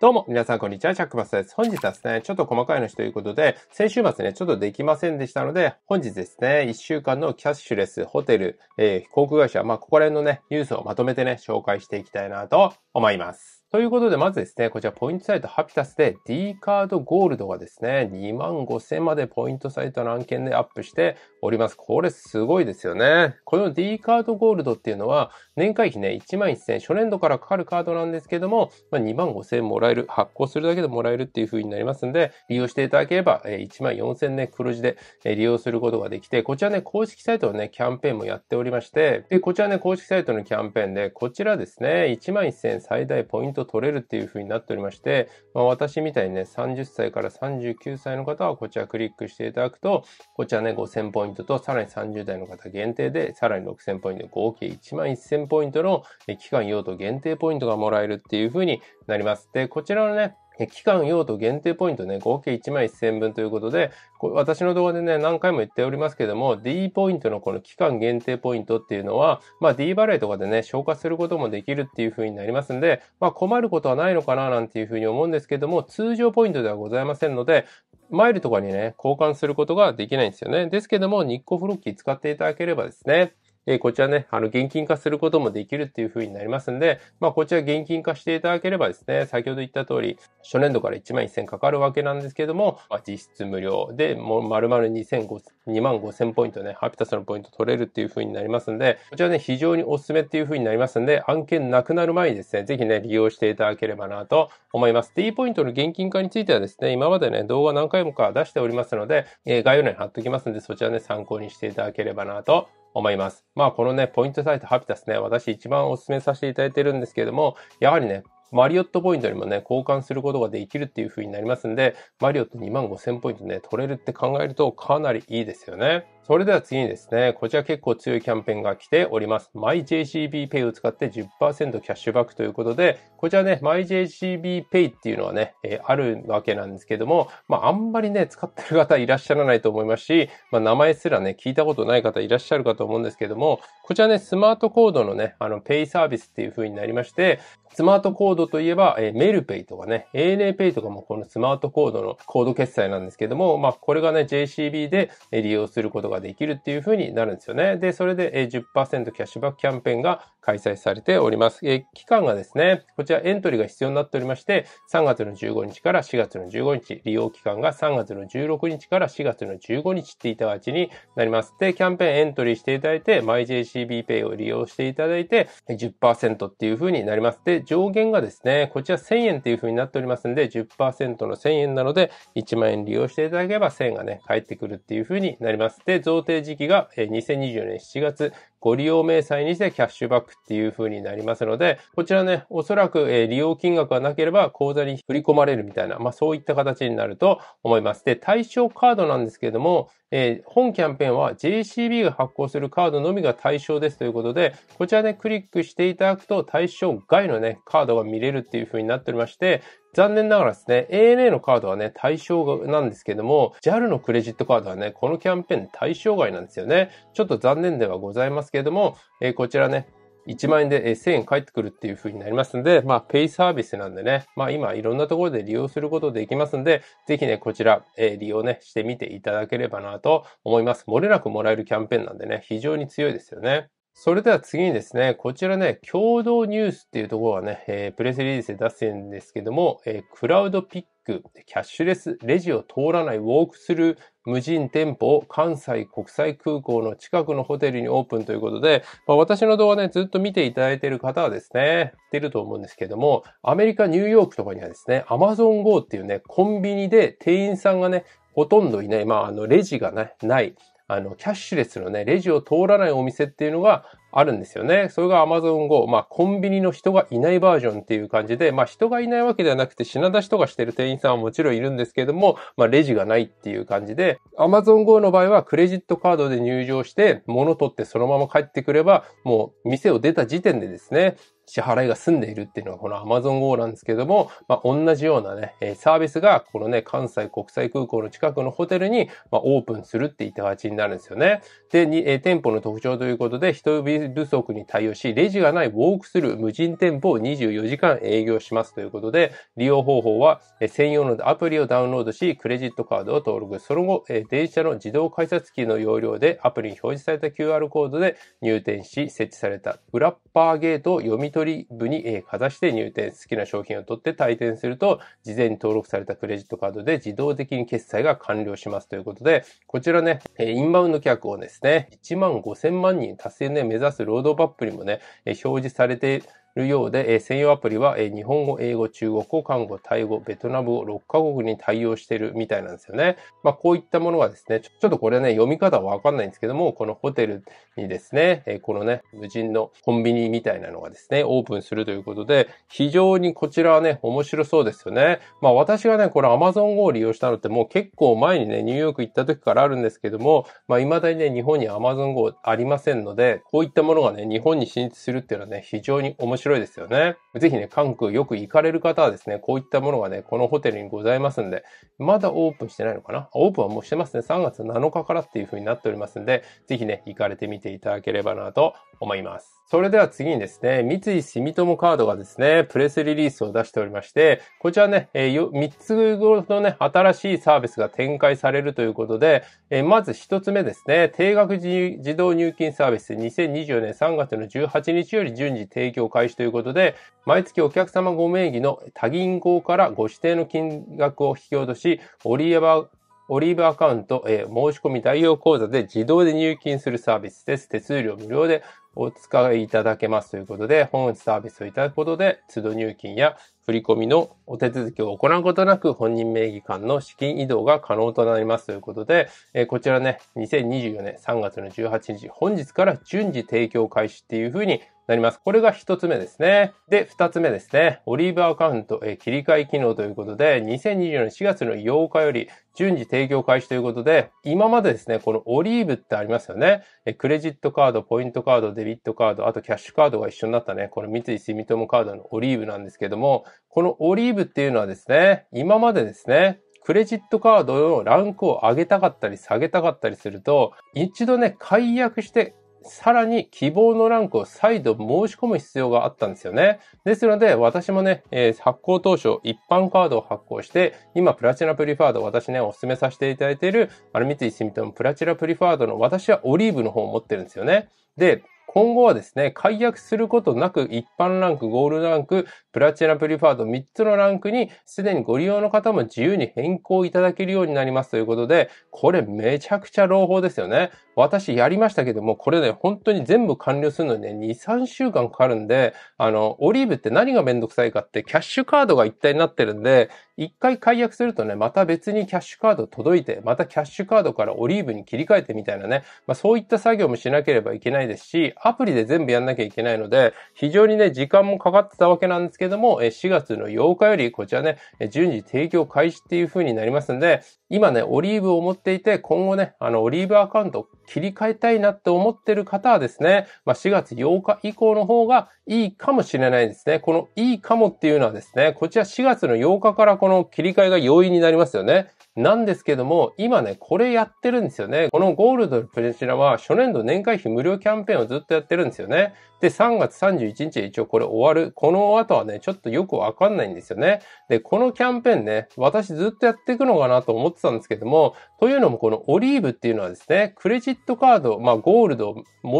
どうも、皆さん、こんにちは。チャックバスです。本日はですね、ちょっと細かい話ということで、先週末ね、ちょっとできませんでしたので、本日ですね、1週間のキャッシュレス、ホテル、えー、航空会社、まあ、ここら辺のね、ニュースをまとめてね、紹介していきたいなと思います。ということで、まずですね、こちらポイントサイトハピタスで D カードゴールドがですね、2万5千までポイントサイトの案件でアップしております。これすごいですよね。この D カードゴールドっていうのは、年会費ね、1万1千初年度からかかるカードなんですけども、ま2万5千もらえる、発行するだけでもらえるっていう風になりますんで、利用していただければ、1万4千ね、黒字で利用することができて、こちらね、公式サイトのね、キャンペーンもやっておりまして、で、こちらね、公式サイトのキャンペーンで、こちらですね、1万1千最大ポイントと取れるっていう風になっておりまして、まあ、私みたいにね、30歳から39歳の方はこちらクリックしていただくと、こちらね、5000ポイントと、さらに30代の方限定で、さらに6000ポイント、合計1万1000ポイントの期間用途限定ポイントがもらえるっていう風になります。で、こちらのね、期間用途限定ポイントね、合計1万1000分ということで、私の動画でね、何回も言っておりますけども、D ポイントのこの期間限定ポイントっていうのは、まあ D バレーとかでね、消化することもできるっていう風になりますんで、まあ困ることはないのかななんていう風に思うんですけども、通常ポイントではございませんので、マイルとかにね、交換することができないんですよね。ですけども、日光フロッキー使っていただければですね、えー、こちらね、あの、現金化することもできるっていう風になりますんで、まあ、こちら現金化していただければですね、先ほど言った通り、初年度から1万1000かかるわけなんですけども、まあ、実質無料で、もう丸々2500 2万5000ポイントね、ハピタスのポイント取れるっていう風になりますんで、こちらね、非常におすすめっていう風になりますんで、案件なくなる前にですね、ぜひね、利用していただければなと思います。D ポイントの現金化についてはですね、今までね、動画何回もか出しておりますので、えー、概要欄に貼っておきますんで、そちらね、参考にしていただければなと思います。まあ、このね、ポイントサイト、ハピタスね、私一番お勧めさせていただいてるんですけれども、やはりね、マリオットポイントにもね、交換することができるっていう風になりますんで、マリオット2万5000ポイントね、取れるって考えるとかなりいいですよね。それでは次にですね、こちら結構強いキャンペーンが来ております。MyJCBPay を使って10%キャッシュバックということで、こちらね、MyJCBPay っていうのはね、えー、あるわけなんですけども、まあ、あんまりね、使ってる方いらっしゃらないと思いますし、まあ、名前すらね、聞いたことない方いらっしゃるかと思うんですけども、こちらね、スマートコードのね、あの、ペイサービスっていう風になりまして、スマートコードといえば、えー、メルペイとかね、a n a ペイとかもこのスマートコードのコード決済なんですけども、まあ、これがね、JCB で利用することができるっていううになるんですよね。で、それで10%キャッシュバックキャンペーンが開催されております。え期間がですね、こちらエントリーが必要になっておりまして、3月の15日から4月の15日、利用期間が3月の16日から4月の15日っていた形になります。で、キャンペーンエントリーしていただいて、MyJCBPay を利用していただいて10%っていうふうになります。で、上限がですね、こちら1000円っていうふうになっておりますんで、10%の1000円なので、1万円利用していただければ1000円がね、返ってくるっていうふうになります。で、贈呈時期が2024年7月ご利用明細にしてキャッシュバックっていう風になりますので、こちらね、おそらく、え利用金額がなければ口座に振り込まれるみたいな、まあそういった形になると思います。で、対象カードなんですけれども、えー、本キャンペーンは JCB が発行するカードのみが対象ですということで、こちらね、クリックしていただくと対象外のね、カードが見れるっていう風になっておりまして、残念ながらですね、ANA のカードはね、対象なんですけども、JAL のクレジットカードはね、このキャンペーン対象外なんですよね。ちょっと残念ではございますますけれども、えこちらね、1万円で1000円返ってくるっていう風になりますんで、まあ、ペイサービスなんでね、まあ、今いろんなところで利用することできますんで、ぜひね、こちら、えー、利用ね、してみていただければなと思います。漏れなくもらえるキャンペーンなんでね、非常に強いですよね。それでは次にですね、こちらね、共同ニュースっていうところがね、えー、プレスリリースで出してるんですけども、えー、クラウドピックく、キャッシュレスレジを通らないウォークスルー無人店舗を関西国際空港の近くのホテルにオープンということで、まあ、私の動画ね、ずっと見ていただいている方はですね、出ると思うんですけども、アメリカ、ニューヨークとかにはですね、Amazon Go っていうね、コンビニで店員さんがね、ほとんどいない、まあ、あの、レジがね、ない、あの、キャッシュレスのね、レジを通らないお店っていうのが、あるんですよね。それが Amazon Go。まあ、コンビニの人がいないバージョンっていう感じで、まあ、人がいないわけではなくて、品出しとかしてる店員さんはもちろんいるんですけども、まあ、レジがないっていう感じで、Amazon Go の場合はクレジットカードで入場して、物取ってそのまま帰ってくれば、もう店を出た時点でですね、支払いが済んでいるっていうのがこの Amazon Go なんですけども、まあ、同じようなね、サービスがこのね、関西国際空港の近くのホテルに、まオープンするって言った形になるんですよね。で、え店舗の特徴ということで、人手不足に対応し、レジがないウォークスルー無人店舗を24時間営業しますということで、利用方法は専用のアプリをダウンロードし、クレジットカードを登録、その後、電車の自動改札機の容量でアプリに表示された QR コードで入店し、設置された裏っパーゲートを読み取り取り部にかざして入店、好きな商品を取って退店すると、事前に登録されたクレジットカードで自動的に決済が完了しますということで、こちらね、えインバウンド客をですね、1万5000万人達成ね、目指すロードマップにもね、え表示されてるようで、専用アプリは日本語、英語、中国語、韓国、タイ語、ベトナム語、6カ国に対応してるみたいなんですよね。まあ、こういったものがですね、ちょっとこれね、読み方はわかんないんですけども、このホテルにですね、このね、無人のコンビニみたいなのがですね、オープンするということで、非常にこちらはね、面白そうですよね。まあ、私がね、この Amazon Go を利用したのってもう結構前にね、ニューヨーク行った時からあるんですけども、まあ、未だにね、日本に Amazon Go ありませんので、こういったものがね、日本に進出するっていうのはね、非常に面白い白いですよね。ぜひね、関空よく行かれる方はですね、こういったものがね、このホテルにございますんで、まだオープンしてないのかなオープンはもうしてますね。3月7日からっていう風になっておりますんで、ぜひね、行かれてみていただければなと思います。それでは次にですね、三井住友カードがですね、プレスリリースを出しておりまして、こちらね、えー、3つ頃のね、新しいサービスが展開されるということで、えー、まず1つ目ですね、定額自動入金サービス2024年3月の18日より順次提供開始ということで、毎月お客様ご名義の他銀行からご指定の金額を引き落とし、オリエバオリーブアカウント、えー、申し込み代用口座で自動で入金するサービスです。手数料無料でお使いいただけますということで、本日サービスをいただくことで、都度入金や振り込みのお手続きを行うことなく、本人名義間の資金移動が可能となりますということで、えー、こちらね、2024年3月の18日、本日から順次提供開始っていうふうになります。これが一つ目ですね。で、二つ目ですね。オリーブアカウント、え切り替え機能ということで、2024年4月の8日より順次提供開始ということで、今までですね、このオリーブってありますよね。えクレジットカード、ポイントカード、デビットカード、あとキャッシュカードが一緒になったね、この三井住友カードのオリーブなんですけども、このオリーブっていうのはですね、今までですね、クレジットカードのランクを上げたかったり下げたかったりすると、一度ね、解約してさらに希望のランクを再度申し込む必要があったんですよね。ですので、私もね、えー、発行当初、一般カードを発行して、今、プラチナプリファード、私ね、お勧めさせていただいている、アルミツイスミトンプラチナプリファードの私はオリーブの方を持ってるんですよね。で、今後はですね、解約することなく一般ランク、ゴールドランク、プラチナプリファード3つのランクにすでにご利用の方も自由に変更いただけるようになりますということで、これめちゃくちゃ朗報ですよね。私やりましたけども、これね、本当に全部完了するのにね、2、3週間かかるんで、あの、オリーブって何がめんどくさいかって、キャッシュカードが一体になってるんで、一回解約するとね、また別にキャッシュカード届いて、またキャッシュカードからオリーブに切り替えてみたいなね、まあそういった作業もしなければいけないですし、アプリで全部やんなきゃいけないので、非常にね、時間もかかってたわけなんですけども、4月の8日よりこちらね、順次提供開始っていう風になりますんで、今ね、オリーブを持っていて、今後ね、あの、オリーブアカウント切り替えたいなって思ってる方はですね、まあ、4月8日以降の方がいいかもしれないですね。このいいかもっていうのはですね、こちら4月の8日からこの切り替えが容易になりますよね。なんですけども、今ね、これやってるんですよね。このゴールドプレチナは初年度年会費無料キャンペーンをずっとやってるんですよね。で、3月31日一応これ終わる。この後はね、ちょっとよくわかんないんですよね。で、このキャンペーンね、私ずっとやっていくのかなと思ってってたんですけども、というのもこのオリーブっていうのはですね、クレジットカード、まあゴールドを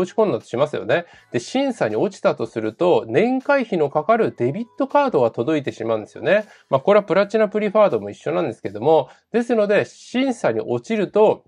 申し込んだとしますよね。で、審査に落ちたとすると、年会費のかかるデビットカードが届いてしまうんですよね。まあこれはプラチナプリファードも一緒なんですけども、ですので、審査に落ちると、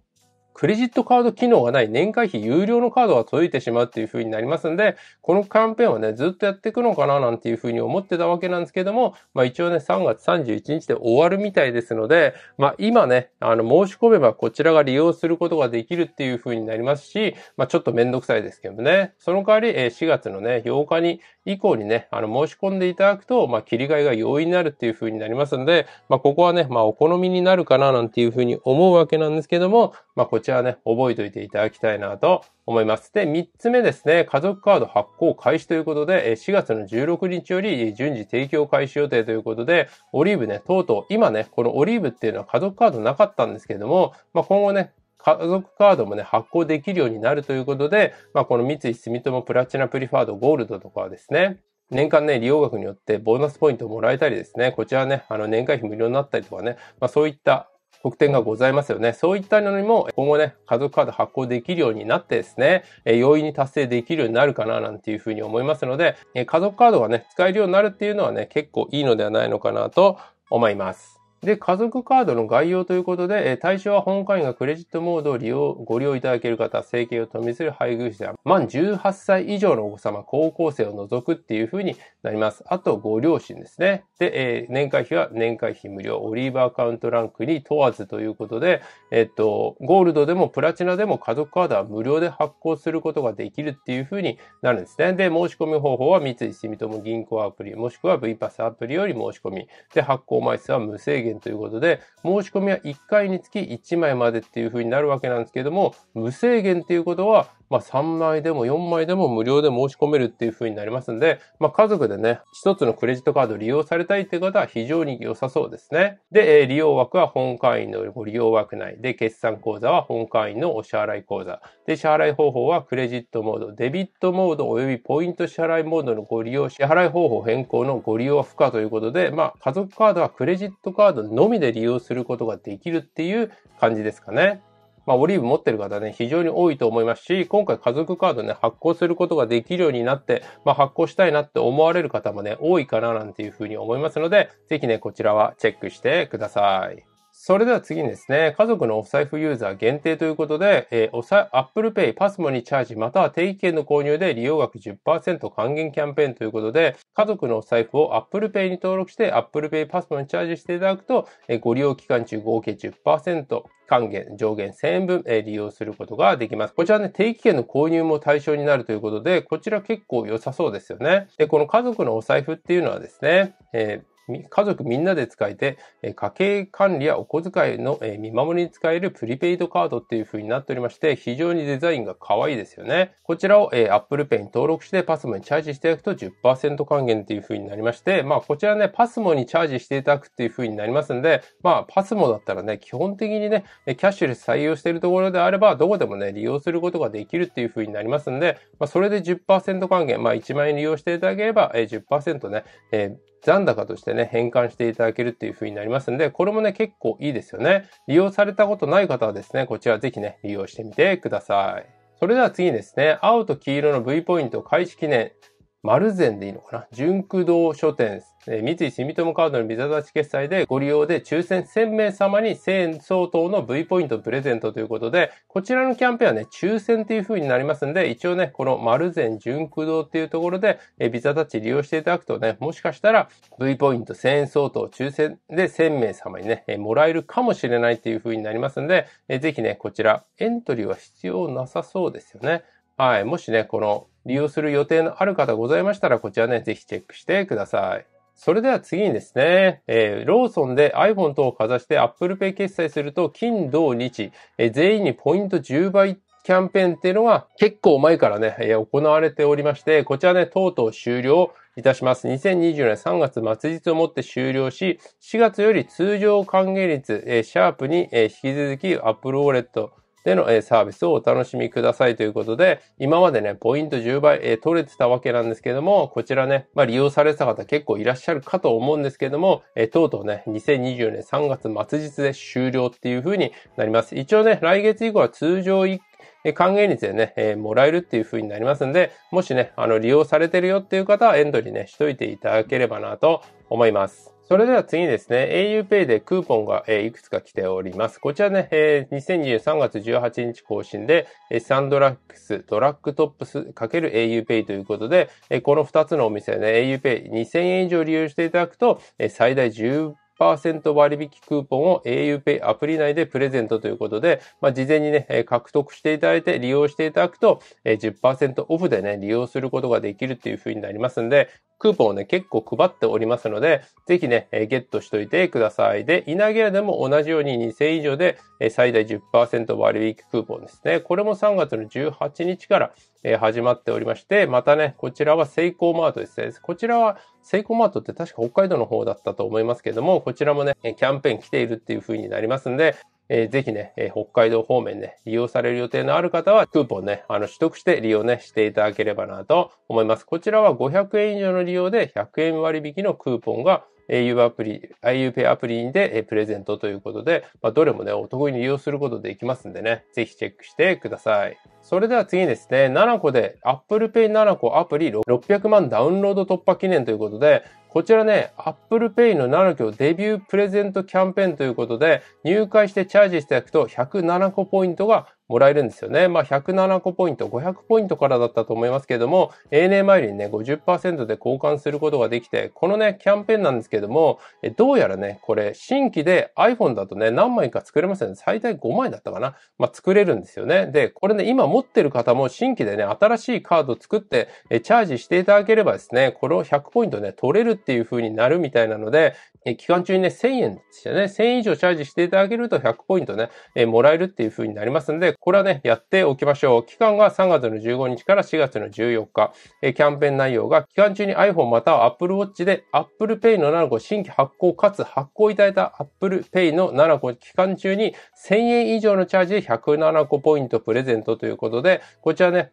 クレジットカード機能がない年会費有料のカードが届いてしまうっていう風になりますんで、このキャンペーンはね、ずっとやっていくのかななんていう風に思ってたわけなんですけども、まあ一応ね、3月31日で終わるみたいですので、まあ今ね、あの、申し込めばこちらが利用することができるっていう風になりますし、まあちょっとめんどくさいですけどね、その代わり、え4月のね、8日に、以降にね、あの、申し込んでいただくと、まあ切り替えが容易になるっていう風になりますんで、まあここはね、まあお好みになるかななんていう風に思うわけなんですけども、まあちらね、覚えておいていただきたいなと思います。で、3つ目ですね、家族カード発行開始ということで、4月の16日より順次提供開始予定ということで、オリーブね、とうとう、今ね、このオリーブっていうのは家族カードなかったんですけれども、まあ、今後ね、家族カードもね、発行できるようになるということで、まあ、この三井住友プラチナプリファードゴールドとかはですね、年間ね、利用額によってボーナスポイントをもらえたりですね、こちらね、あの年会費無料になったりとかね、まあそういった特典がございますよね。そういったのにも、今後ね、家族カード発行できるようになってですね、容易に達成できるようになるかな、なんていうふうに思いますので、家族カードがね、使えるようになるっていうのはね、結構いいのではないのかなと思います。で、家族カードの概要ということで、え対象は本会がクレジットモードを利用、ご利用いただける方、生計を富みする配偶者、満18歳以上のお子様、高校生を除くっていうふうになります。あと、ご両親ですね。で、えー、年会費は年会費無料、オリーブアカウントランクに問わずということで、えっと、ゴールドでもプラチナでも家族カードは無料で発行することができるっていうふうになるんですね。で、申し込み方法は三井住友銀行アプリ、もしくは V パスアプリより申し込み。で、発行枚数は無制限ということで、申し込みは1回につき1枚までっていう風になるわけなんですけども、無制限っていうことは、まあ、3枚でも4枚でも無料で申し込めるっていう風になりますんで、まあ、家族でね、1つのクレジットカード利用されたいっていう方は非常に良さそうですね。で、え利用枠は本会員のご利用枠内で、決算口座は本会員のお支払い口座。で、支払い方法はクレジットモード、デビットモードおよびポイント支払いモードのご利用、支払い方法変更のご利用は不可ということで、まあ、家族カードはクレジットカードドのみで利用することができるっていう感じですかね。まあ、オリーブ持ってる方ね、非常に多いと思いますし、今回家族カードね、発行することができるようになって、まあ、発行したいなって思われる方もね、多いかななんていうふうに思いますので、ぜひね、こちらはチェックしてください。それでは次にですね、家族のお財布ユーザー限定ということで、えー、おさ、Apple Pay、パスモにチャージ、または定期券の購入で利用額10%還元キャンペーンということで、家族のお財布を Apple Pay に登録して、Apple Pay、パスモにチャージしていただくと、えー、ご利用期間中合計10%、還元、上限1000円分、えー、利用することができます。こちらね、定期券の購入も対象になるということで、こちら結構良さそうですよね。で、この家族のお財布っていうのはですね、えー家族みんなで使えて、家計管理やお小遣いの見守りに使えるプリペイドカードっていう風になっておりまして、非常にデザインが可愛いですよね。こちらを Apple Pay に登録して PASMO にチャージしていただくと10%還元っていう風になりまして、まあこちらね、PASMO にチャージしていただくっていう風になりますんで、まあ PASMO だったらね、基本的にね、キャッシュレス採用しているところであれば、どこでもね、利用することができるっていう風になりますんで、まあそれで10%還元、まあ1万円利用していただければ10%ね、残高としてね、変換していただけるっていう風になりますんで、これもね、結構いいですよね。利用されたことない方はですね、こちらぜひね、利用してみてください。それでは次にですね、青と黄色の V ポイント開始記念丸善でいいのかな純駆動書店、えー、三井住友カードのビザ出し決済でご利用で抽選1000名様に1000円相当の V ポイントプレゼントということで、こちらのキャンペーンはね、抽選っていう風になりますんで、一応ね、この丸善純駆動っていうところで、えー、ビザタッチ利用していただくとね、もしかしたら V ポイント1000円相当抽選で1000名様にね、えー、もらえるかもしれないっていう風になりますんで、えー、ぜひね、こちらエントリーは必要なさそうですよね。はい。もしね、この利用する予定のある方ございましたら、こちらね、ぜひチェックしてください。それでは次にですね、えー、ローソンで iPhone 等をかざして Apple Pay 決済すると、金、土、日、えー、全員にポイント10倍キャンペーンっていうのが結構前からね、えー、行われておりまして、こちらね、とうとう終了いたします。2020年3月末日をもって終了し、4月より通常還元率、えー、シャープに、えー、引き続き Apple Wallet での、サービスをお楽しみくださいということで、今までね、ポイント10倍、取れてたわけなんですけども、こちらね、まあ、利用されてた方結構いらっしゃるかと思うんですけども、とうとうね、2020年3月末日で終了っていう風になります。一応ね、来月以降は通常1還元率でね、えー、もらえるっていう風になりますんで、もしね、あの、利用されてるよっていう方はエントリーね、しといていただければなと思います。それでは次ですね、auPay でクーポンが、えー、いくつか来ております。こちらね、えー、2023月18日更新で、えー、サンドラックス、ドラッグトップス ×auPay ということで、えー、この2つのお店ね、auPay2000 円以上利用していただくと、えー、最大10 10%割引クーポンを auPay アプリ内でプレゼントということで、まあ、事前にね、獲得していただいて利用していただくと10、10%オフでね、利用することができるっていう風になりますんで、クーポンをね、結構配っておりますので、ぜひね、えゲットしといてください。で、いなげでも同じように2000以上で、え最大10%割引クーポンですね。これも3月の18日から、え始まっておりまして、またね、こちらはセイコーマートですね。こちらはセイコーマートって確か北海道の方だったと思いますけども、こちらもね、キャンペーン来ているっていう風になりますんで、えー、ぜひね、えー、北海道方面ね、利用される予定のある方は、クーポンね、あの、取得して利用ね、していただければなと思います。こちらは500円以上の利用で100円割引のクーポンが au アプリ、i u p イアプリでプレゼントということで、まあ、どれもね、お得に利用することできますんでね、ぜひチェックしてください。それでは次ですね、7個で Apple Pay 7個アプリ600万ダウンロード突破記念ということで、こちらね、Apple Pay の7個デビュープレゼントキャンペーンということで、入会してチャージしていくと107個ポイントがもらえるんですよね。まあ、107個ポイント、500ポイントからだったと思いますけれども、ANA マイルにね、50%で交換することができて、このね、キャンペーンなんですけれども、どうやらね、これ、新規で iPhone だとね、何枚か作れますよね。最大5枚だったかな。まあ、作れるんですよね。で、これね、今持ってる方も新規でね、新しいカード作って、チャージしていただければですね、これを100ポイントね、取れるっていう風になるみたいなので、え期間中にね、1000円でしたね。1000円以上チャージしていただけると100ポイントね、えもらえるっていう風になりますので、これはね、やっておきましょう。期間が3月の15日から4月の14日。えキャンペーン内容が、期間中に iPhone または Apple Watch で Apple Pay の7個新規発行かつ発行いただいた Apple Pay の7個期間中に1000円以上のチャージで107個ポイントプレゼントということで、こちらね、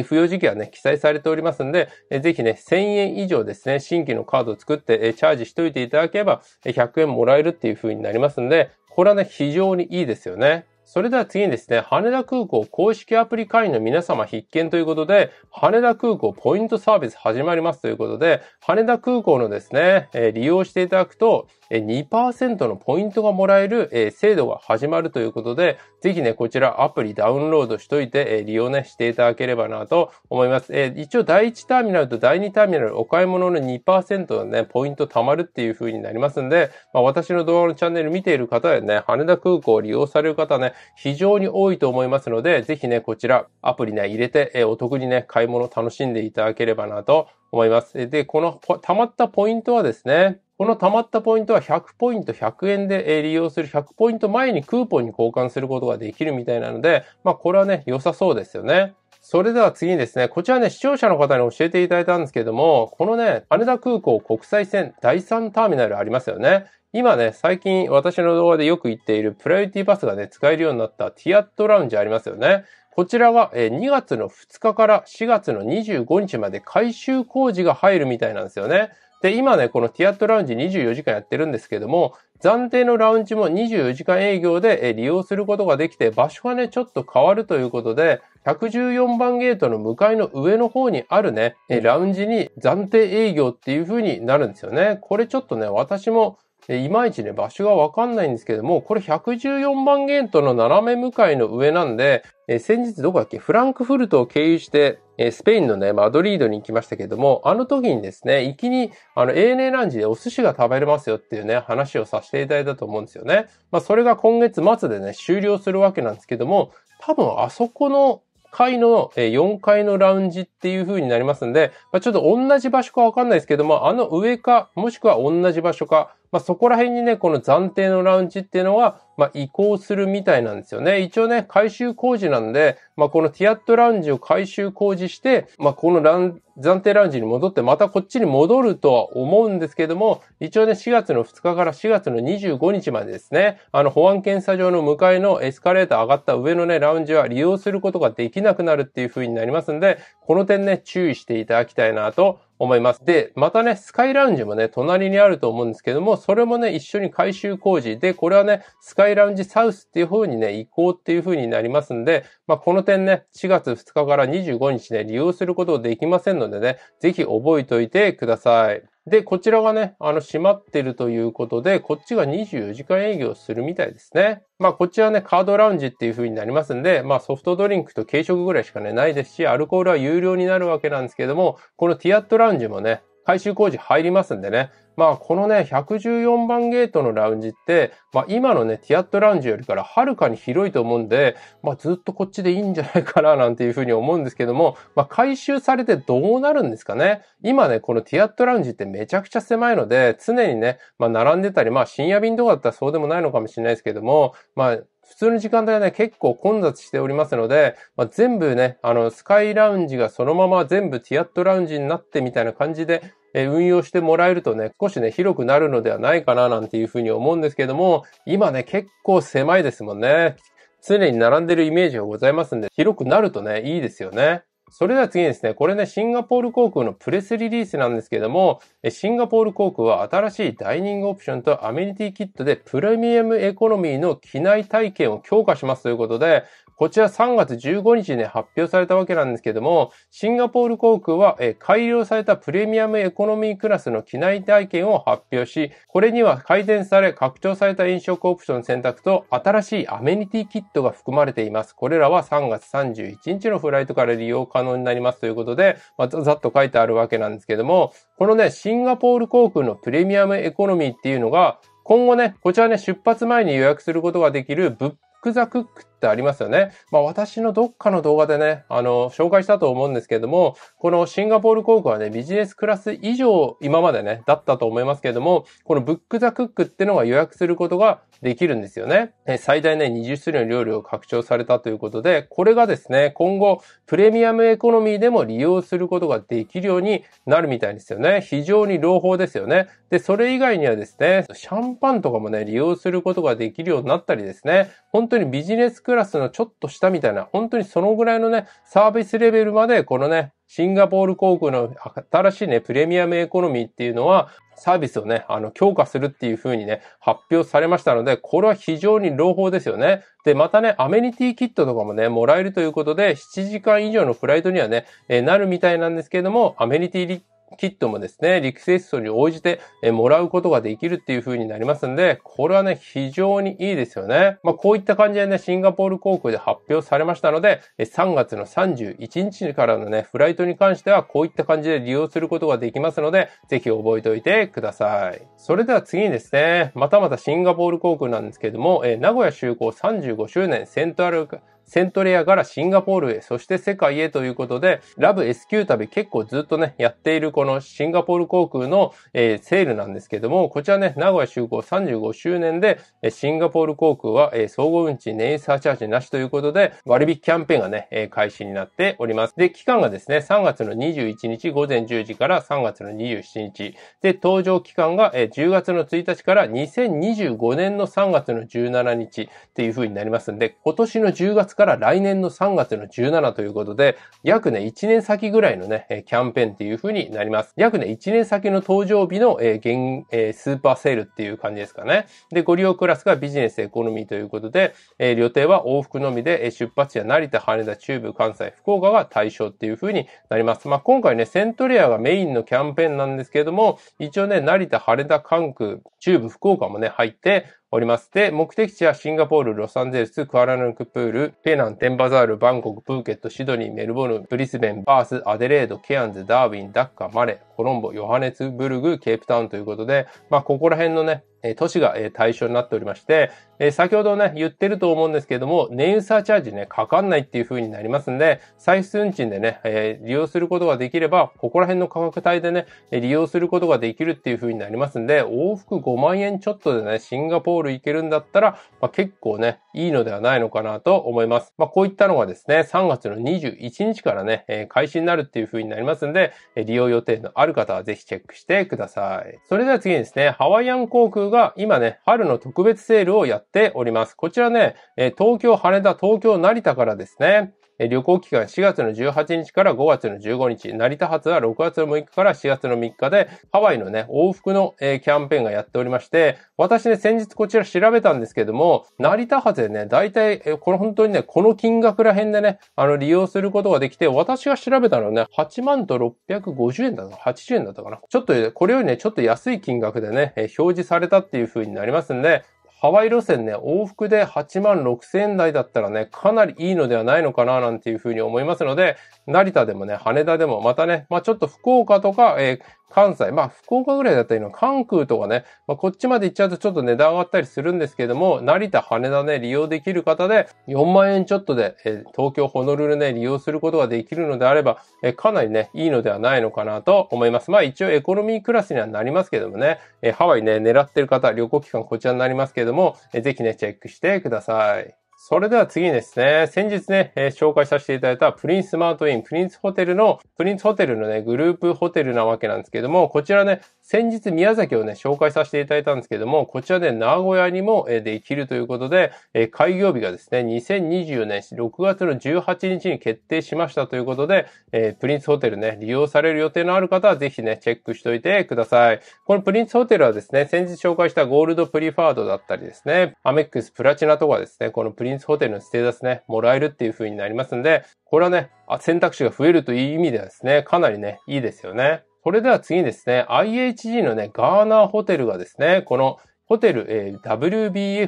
不要時期はね、記載されておりますんで、ぜひね、1000円以上ですね、新規のカードを作って、チャージしといていただければ、100円もらえるっていう風になりますんで、これはね、非常にいいですよね。それでは次にですね、羽田空港公式アプリ会員の皆様必見ということで、羽田空港ポイントサービス始まりますということで、羽田空港のですね、え利用していただくと、2%のポイントがもらえる制度が始まるということで、ぜひね、こちらアプリダウンロードしといて、利用ね、していただければなと思います。一応、第1ターミナルと第2ターミナル、お買い物の2%のね、ポイント貯まるっていう風になりますんで、まあ、私の動画のチャンネル見ている方でね、羽田空港を利用される方ね、非常に多いと思いますので、ぜひね、こちらアプリね、入れて、えお得にね、買い物楽しんでいただければなと思います。で、この溜まったポイントはですね、この溜まったポイントは100ポイント100円で利用する100ポイント前にクーポンに交換することができるみたいなので、まあこれはね、良さそうですよね。それでは次にですね、こちらね、視聴者の方に教えていただいたんですけども、このね、羽田空港国際線第3ターミナルありますよね。今ね、最近私の動画でよく言っているプライオリティパスがね、使えるようになったティアットラウンジありますよね。こちらは2月の2日から4月の25日まで改修工事が入るみたいなんですよね。で、今ね、このティアットラウンジ24時間やってるんですけども、暫定のラウンジも24時間営業で利用することができて、場所がね、ちょっと変わるということで、114番ゲートの向かいの上の方にあるね、ラウンジに暫定営業っていう風になるんですよね。これちょっとね、私もえいまいちね、場所がわかんないんですけども、これ114番ゲートの斜め向かいの上なんで、え先日どこだっけ、フランクフルトを経由して、えスペインのね、マドリードに行きましたけども、あの時にですね、一気に、あの、ANA ランジでお寿司が食べれますよっていうね、話をさせていただいたと思うんですよね。まあ、それが今月末でね、終了するわけなんですけども、多分あそこの階の、え4階のラウンジっていう風になりますんで、まあ、ちょっと同じ場所かわかんないですけども、あの上か、もしくは同じ場所か、まあ、そこら辺にね、この暫定のラウンジっていうのは、まあ、移行するみたいなんですよね。一応ね、改修工事なんで、まあ、このティアットラウンジを改修工事して、まあ、このラン、暫定ラウンジに戻って、またこっちに戻るとは思うんですけども、一応ね、4月の2日から4月の25日までですね、あの、保安検査場の向かいのエスカレーター上がった上のね、ラウンジは利用することができなくなるっていう風になりますんで、この点ね、注意していただきたいなと思います。で、またね、スカイラウンジもね、隣にあると思うんですけども、それもね、一緒に改修工事で、これはね、スカイカイラウンジサウスっていう方にね、移行っていう風になりますんで、まあ、この点ね、4月2日から25日ね、利用することできませんのでね、ぜひ覚えておいてください。で、こちらがね、あの、閉まってるということで、こっちが24時間営業するみたいですね。まあ、こっちはね、カードラウンジっていう風になりますんで、まあ、ソフトドリンクと軽食ぐらいしかね、ないですし、アルコールは有料になるわけなんですけども、このティアットラウンジもね、改修工事入りますんでね。まあ、このね、114番ゲートのラウンジって、まあ、今のね、ティアットラウンジよりからはるかに広いと思うんで、まあ、ずっとこっちでいいんじゃないかな、なんていうふうに思うんですけども、まあ、回収されてどうなるんですかね。今ね、このティアットラウンジってめちゃくちゃ狭いので、常にね、まあ、並んでたり、まあ、深夜便とかだったらそうでもないのかもしれないですけども、まあ、普通の時間帯はね、結構混雑しておりますので、まあ、全部ね、あの、スカイラウンジがそのまま全部ティアットラウンジになってみたいな感じで、え運用してもらえるとね、少しね、広くなるのではないかななんていうふうに思うんですけども、今ね、結構狭いですもんね。常に並んでるイメージがございますんで、広くなるとね、いいですよね。それでは次にですね、これね、シンガポール航空のプレスリリースなんですけども、シンガポール航空は新しいダイニングオプションとアメニティキットでプレミアムエコノミーの機内体験を強化しますということで、こちら3月15日に、ね、発表されたわけなんですけども、シンガポール航空は、え改良されたプレミアムエコノミークラスの機内体験を発表し、これには改善され拡張された飲食オプション選択と新しいアメニティキットが含まれています。これらは3月31日のフライトから利用可能になりますということで、またざっと書いてあるわけなんですけども、このね、シンガポール航空のプレミアムエコノミーっていうのが、今後ね、こちらね、出発前に予約することができるブックザクックってありますよね。まあ私のどっかの動画でね、あの、紹介したと思うんですけれども、このシンガポール航空はね、ビジネスクラス以上今までね、だったと思いますけれども、このブックザクックってのが予約することができるんですよね。最大ね、20種類の料理を拡張されたということで、これがですね、今後、プレミアムエコノミーでも利用することができるようになるみたいですよね。非常に朗報ですよね。で、それ以外にはですね、シャンパンとかもね、利用することができるようになったりですね、本当にビジネスククラスのちょっと下みたいな、本当にそのぐらいのね、サービスレベルまで、このね、シンガポール航空の新しいね、プレミアムエコノミーっていうのは、サービスをね、あの、強化するっていう風にね、発表されましたので、これは非常に朗報ですよね。で、またね、アメニティキットとかもね、もらえるということで、7時間以上のフライトにはね、えなるみたいなんですけれども、アメニティキットもですね、リクエストに応じてもらうことができるっていう風になりますんで、これはね、非常にいいですよね。まあ、こういった感じでね、シンガポール航空で発表されましたので、3月の31日からのね、フライトに関してはこういった感じで利用することができますので、ぜひ覚えておいてください。それでは次にですね、またまたシンガポール航空なんですけども、名古屋就航35周年セントアルセントレアからシンガポールへ、そして世界へということで、ラブ S q 旅結構ずっとね、やっているこのシンガポール航空の、えー、セールなんですけども、こちらね、名古屋就航35周年で、シンガポール航空は、えー、総合運賃ネイサーチャージなしということで、割引キャンペーンがね、えー、開始になっております。で、期間がですね、3月の21日午前10時から3月の27日。で、搭乗期間が、えー、10月の1日から2025年の3月の17日っていう風になりますんで、今年の10月すから来年の3月の17ということで、約ね、1年先ぐらいのね、キャンペーンっていう風になります。約ね、1年先の登場日の、えー、えスーパーセールっていう感じですかね。で、ご利用クラスがビジネスエコノミーということで、えー、予定は往復のみで、え出発者、成田、羽田、中部、関西、福岡が対象っていう風になります。まあ、今回ね、セントレアがメインのキャンペーンなんですけれども、一応ね、成田、羽田、関空、中部、福岡もね、入って、おります。で、目的地はシンガポール、ロサンゼルス、クアラルンクプール、ペナン、テンバザール、バンコク、プーケット、シドニー、メルボルン、ブリスベン、バース、アデレード、ケアンズ、ダーウィン、ダッカ、マレ、コロンボ、ヨハネツブルグ、ケープタウンということで、まあ、ここら辺のね、え都市が、え対象になっておりまして、え先ほどね、言ってると思うんですけども、燃油サーチャージね、かかんないっていう風になりますんで、歳出運賃でね、え利用することができれば、ここら辺の価格帯でね、利用することができるっていう風になりますんで、往復5万円ちょっとでね、シンガポール行けるんだったら、まあ、結構ね、いいのではないのかなと思います。まあ、こういったのがですね、3月の21日からね、え開始になるっていう風になりますんで、利用予定のある方はぜひチェックしてください。それでは次にですね、ハワイアン航空が今ね、春の特別セールをやっております。こちらね、東京、羽田、東京、成田からですね、旅行期間4月の18日から5月の15日、成田発は6月の6日から4月の3日で、ハワイのね、往復の、えキャンペーンがやっておりまして、私ね、先日こちら調べたんですけども、成田発でね、大体、えこの本当にね、この金額ら辺でね、あの、利用することができて、私が調べたのはね、8万と650円だったか、80円だったかな。ちょっと、これよりね、ちょっと安い金額でね、え表示されたっていう風になりますんで、ハワイ路線ね、往復で8万6千台だったらね、かなりいいのではないのかな、なんていうふうに思いますので、成田でもね、羽田でも、またね、まあちょっと福岡とか、えー、関西、まあ福岡ぐらいだったらの、関空とかね、まあこっちまで行っちゃうとちょっと値段上がったりするんですけども、成田、羽田ね、利用できる方で4万円ちょっとで、え東京、ホノルルね、利用することができるのであれば、えかなりね、いいのではないのかなと思います。まあ一応エコノミークラスにはなりますけどもね、えハワイね、狙ってる方、旅行期間こちらになりますけども、えぜひね、チェックしてください。それでは次ですね、先日ね、えー、紹介させていただいたプリンスマートイン、プリンスホテルの、プリンスホテルのね、グループホテルなわけなんですけども、こちらね、先日宮崎をね、紹介させていただいたんですけども、こちらで、ね、名古屋にも、えー、できるということで、えー、開業日がですね、2024年6月の18日に決定しましたということで、えー、プリンスホテルね、利用される予定のある方はぜひね、チェックしておいてください。このプリンスホテルはですね、先日紹介したゴールドプリファードだったりですね、アメックスプラチナとかですね、このプリンビンホテルのステータスね、もらえるっていう風になりますんで、これはね、選択肢が増えるという意味ではですね、かなりね、いいですよね。それでは次にですね、IHG のね、ガーナーホテルがですね、このホテル、えー、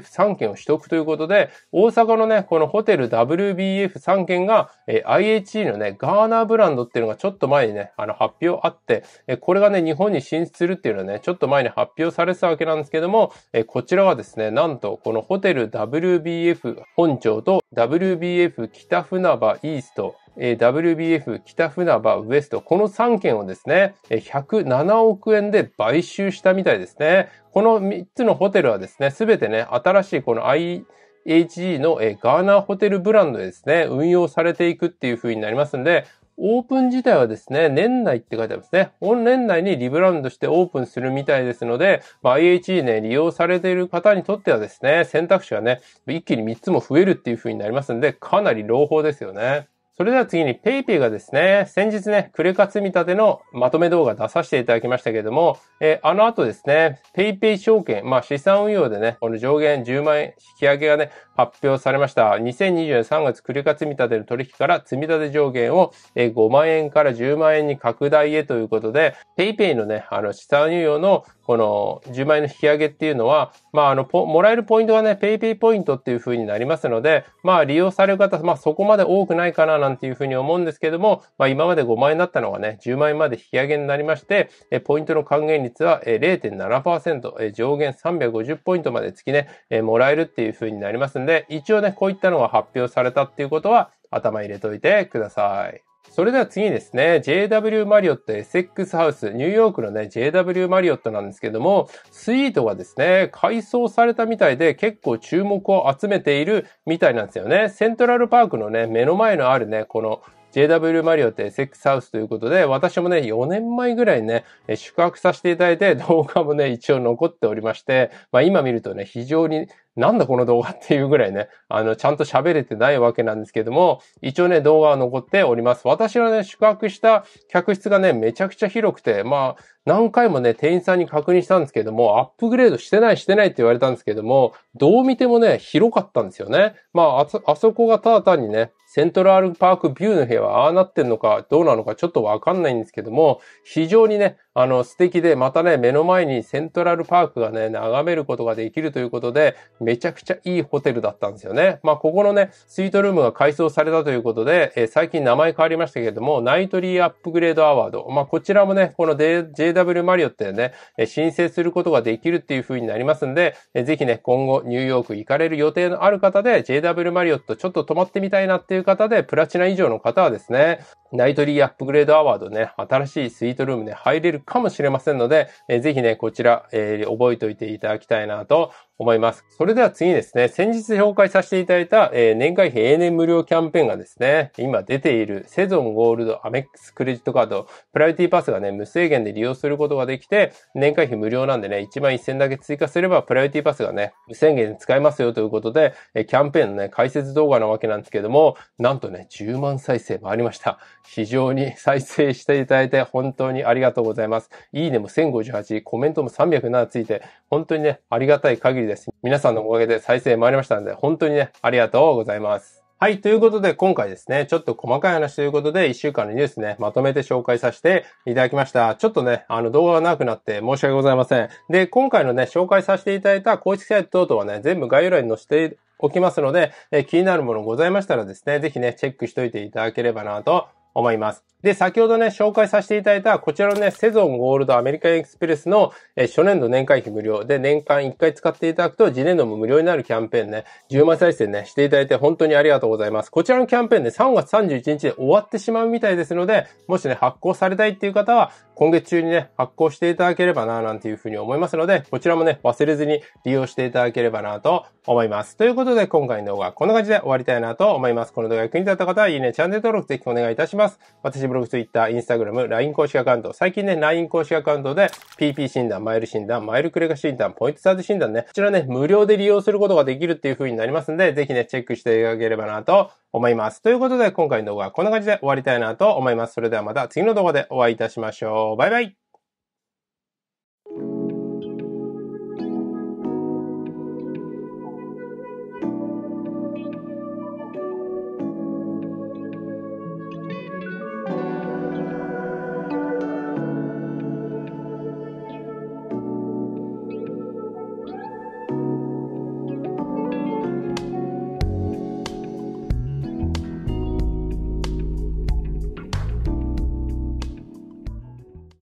WBF3 件を取得ということで、大阪のね、このホテル WBF3 件が、えー、IHE のね、ガーナーブランドっていうのがちょっと前にね、あの発表あって、えー、これがね、日本に進出するっていうのはね、ちょっと前に発表されてたわけなんですけども、えー、こちらはですね、なんと、このホテル WBF 本庁と WBF 北船場イースト、え WBF、北船場、ウエスト、この3件をですね、107億円で買収したみたいですね。この3つのホテルはですね、すべてね、新しいこの I、HG のガーナホテルブランドでですね、運用されていくっていう風になりますんで、オープン自体はですね、年内って書いてありますね。本年内にリブランドしてオープンするみたいですので、まあ、IHE ね、利用されている方にとってはですね、選択肢はね、一気に3つも増えるっていう風になりますんで、かなり朗報ですよね。それでは次に PayPay がですね、先日ね、クレカ積み立てのまとめ動画出させていただきましたけれども、えー、あの後ですね、PayPay 証券、まあ資産運用でね、この上限10万円引き上げがね、発表されました。2020年3月クレカ積み立ての取引から積み立て上限を5万円から10万円に拡大へということで、PayPay のね、あの資産運用のこの10円の引き上げっていうのは、まあ、あの、もらえるポイントがね、ペイペイポイントっていう風になりますので、まあ、利用される方、まあ、そこまで多くないかな、なんていう風に思うんですけども、まあ、今まで5万円だったのがね、10万円まで引き上げになりまして、えポイントの還元率は0.7%、え上限350ポイントまで月ね、えもらえるっていう風になりますんで、一応ね、こういったのが発表されたっていうことは、頭入れといてください。それでは次にですね、JW マリオット SX ハウス、ニューヨークのね、JW マリオットなんですけども、スイートがですね、改装されたみたいで結構注目を集めているみたいなんですよね。セントラルパークのね、目の前のあるね、この JW マリオって SX ハウスということで、私もね、4年前ぐらいね、宿泊させていただいて、動画もね、一応残っておりまして、まあ今見るとね、非常になんだこの動画っていうぐらいね、あの、ちゃんと喋れてないわけなんですけども、一応ね、動画は残っております。私のね、宿泊した客室がね、めちゃくちゃ広くて、まあ、何回もね、店員さんに確認したんですけども、アップグレードしてないしてないって言われたんですけども、どう見てもね、広かったんですよね。まあ、あそこがただ単にね、セントラルパークビューの部屋はああなってんのかどうなのかちょっとわかんないんですけども、非常にね、あの素敵で、またね、目の前にセントラルパークがね、眺めることができるということで、めちゃくちゃいいホテルだったんですよね。まあ、ここのね、スイートルームが改装されたということで、えー、最近名前変わりましたけれども、ナイトリーアップグレードアワード。まあ、こちらもね、この、D、JW マリオってね、申請することができるっていう風になりますんで、えー、ぜひね、今後ニューヨーク行かれる予定のある方で、JW マリオットちょっと泊まってみたいなっていう方で、プラチナ以上の方はですね、ナイトリーアップグレードアワードね、新しいスイートルームで入れるかもしれませんので、えー、ぜひね、こちら、えー、覚えておいていただきたいなと思います。それでは次ですね、先日紹介させていただいた、えー、年会費永年無料キャンペーンがですね、今出ているセゾンゴールドアメックスクレジットカード、プライオリティパスがね、無制限で利用することができて、年会費無料なんでね、1万1000円だけ追加すればプライオリティパスがね、無制限で使えますよということで、えー、キャンペーンのね、解説動画なわけなんですけども、なんとね、10万再生もありました。非常に再生していただいて本当にありがとうございます。いいねも1058、コメントも307ついて、本当にね、ありがたい限りりです。皆さんのおかげで再生回りましたので、本当にね、ありがとうございます。はい。ということで、今回ですね、ちょっと細かい話ということで、1週間のニュースね、まとめて紹介させていただきました。ちょっとね、あの、動画が長くなって申し訳ございません。で、今回のね、紹介させていただいた公式サイト等々はね、全部概要欄に載せておきますので、え気になるものございましたらですね、ぜひね、チェックしといていただければなと思います。で、先ほどね、紹介させていただいた、こちらのね、セゾンゴールドアメリカンエクスプレスの、えー、初年度年会費無料で、年間1回使っていただくと、次年度も無料になるキャンペーンね、10万再生ね、していただいて本当にありがとうございます。こちらのキャンペーンね、3月31日で終わってしまうみたいですので、もしね、発行されたいっていう方は、今月中にね、発行していただければな、なんていうふうに思いますので、こちらもね、忘れずに利用していただければな、と思います。ということで、今回の動画はこんな感じで終わりたいなと思います。この動画が役に立った方は、いいね、チャンネル登録ぜひお願いいたします。私ブログ、ツイッター、インスタグラム、LINE 公式アカウント。最近ね、LINE 公式アカウントで PP 診断、マイル診断、マイルクレカ診断、ポイントサーズ診断ね。こちらね、無料で利用することができるっていう風になりますんで、ぜひね、チェックしていただければなと思います。ということで、今回の動画はこんな感じで終わりたいなと思います。それではまた次の動画でお会いいたしましょう。バイバイ